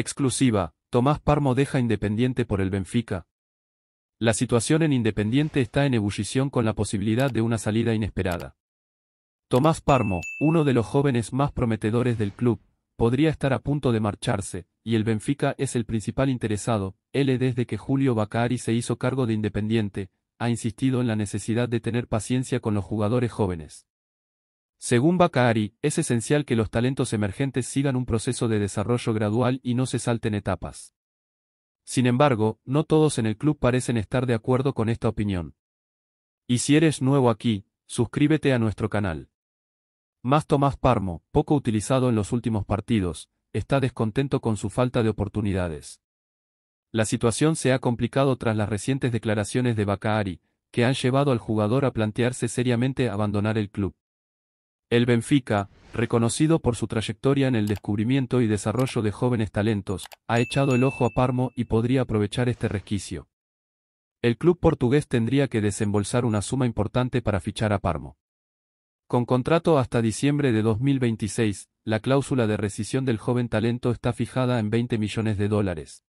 Exclusiva, Tomás Parmo deja Independiente por el Benfica. La situación en Independiente está en ebullición con la posibilidad de una salida inesperada. Tomás Parmo, uno de los jóvenes más prometedores del club, podría estar a punto de marcharse, y el Benfica es el principal interesado, él desde que Julio Bacari se hizo cargo de Independiente, ha insistido en la necesidad de tener paciencia con los jugadores jóvenes. Según Bakari, es esencial que los talentos emergentes sigan un proceso de desarrollo gradual y no se salten etapas. Sin embargo, no todos en el club parecen estar de acuerdo con esta opinión. Y si eres nuevo aquí, suscríbete a nuestro canal. Más Tomás Parmo, poco utilizado en los últimos partidos, está descontento con su falta de oportunidades. La situación se ha complicado tras las recientes declaraciones de Bacaari, que han llevado al jugador a plantearse seriamente abandonar el club. El Benfica, reconocido por su trayectoria en el descubrimiento y desarrollo de jóvenes talentos, ha echado el ojo a Parmo y podría aprovechar este resquicio. El club portugués tendría que desembolsar una suma importante para fichar a Parmo. Con contrato hasta diciembre de 2026, la cláusula de rescisión del joven talento está fijada en 20 millones de dólares.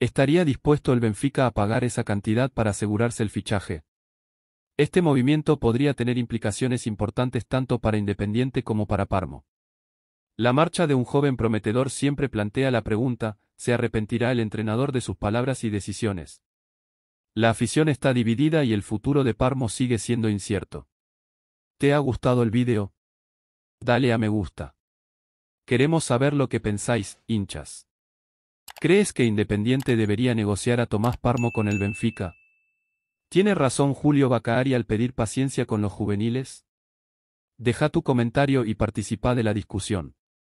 ¿Estaría dispuesto el Benfica a pagar esa cantidad para asegurarse el fichaje? Este movimiento podría tener implicaciones importantes tanto para Independiente como para Parmo. La marcha de un joven prometedor siempre plantea la pregunta, ¿se arrepentirá el entrenador de sus palabras y decisiones? La afición está dividida y el futuro de Parmo sigue siendo incierto. ¿Te ha gustado el vídeo? Dale a me gusta. Queremos saber lo que pensáis, hinchas. ¿Crees que Independiente debería negociar a Tomás Parmo con el Benfica? ¿Tiene razón Julio Bacari al pedir paciencia con los juveniles? Deja tu comentario y participa de la discusión.